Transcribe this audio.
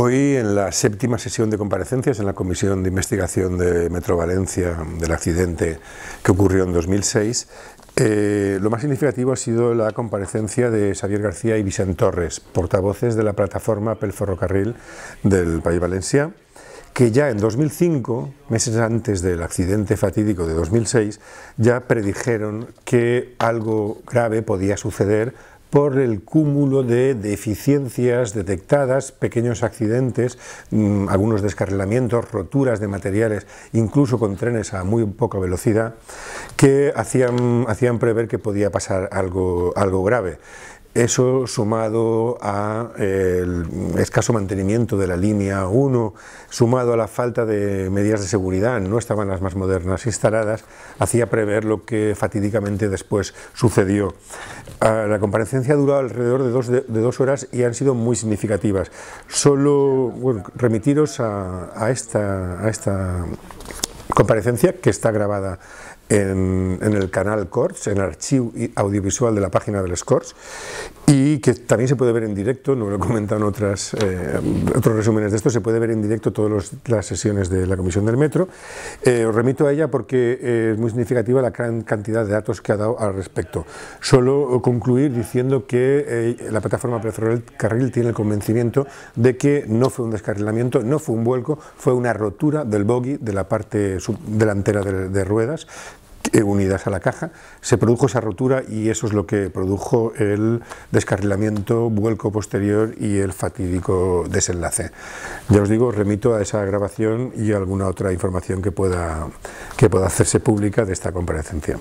Hoy, en la séptima sesión de comparecencias en la Comisión de Investigación de Metro Valencia del accidente que ocurrió en 2006, eh, lo más significativo ha sido la comparecencia de Xavier García y Vicent Torres, portavoces de la plataforma Pel Ferrocarril del País Valencia, que ya en 2005, meses antes del accidente fatídico de 2006, ya predijeron que algo grave podía suceder por el cúmulo de deficiencias detectadas, pequeños accidentes, mm, algunos descarrilamientos, roturas de materiales, incluso con trenes a muy poca velocidad, que hacían, hacían prever que podía pasar algo, algo grave. Eso sumado al escaso mantenimiento de la línea 1, sumado a la falta de medidas de seguridad, no estaban las más modernas instaladas, hacía prever lo que fatídicamente después sucedió. Ah, la comparecencia ha durado alrededor de dos, de, horas y han sido muy significativas. Solo remitiros a esta comparecencia que está grabada en, el canal Corts, en el archivo audiovisual de la página del Corts, y que también se puede ver en directo, no lo comentan otras, eh, otros resúmenes de esto, se puede ver en directo todas las sesiones de la Comisión del Metro. Eh, os remito a ella porque eh, es muy significativa la gran cantidad de datos que ha dado al respecto. Solo concluir diciendo que la plataforma del Carril tiene el convencimiento de que no fue un descarrilamiento, no fue un vuelco, fue una rotura del bogie de la parte delantera de, de ruedas eh, unidas a la caja, se produjo esa rotura y eso es lo que produjo el descarrilamiento, vuelco posterior y el fatídico desenlace. Ya os digo, remito a esa grabación y alguna otra información que pueda, que pueda hacerse pública de esta comparecencia.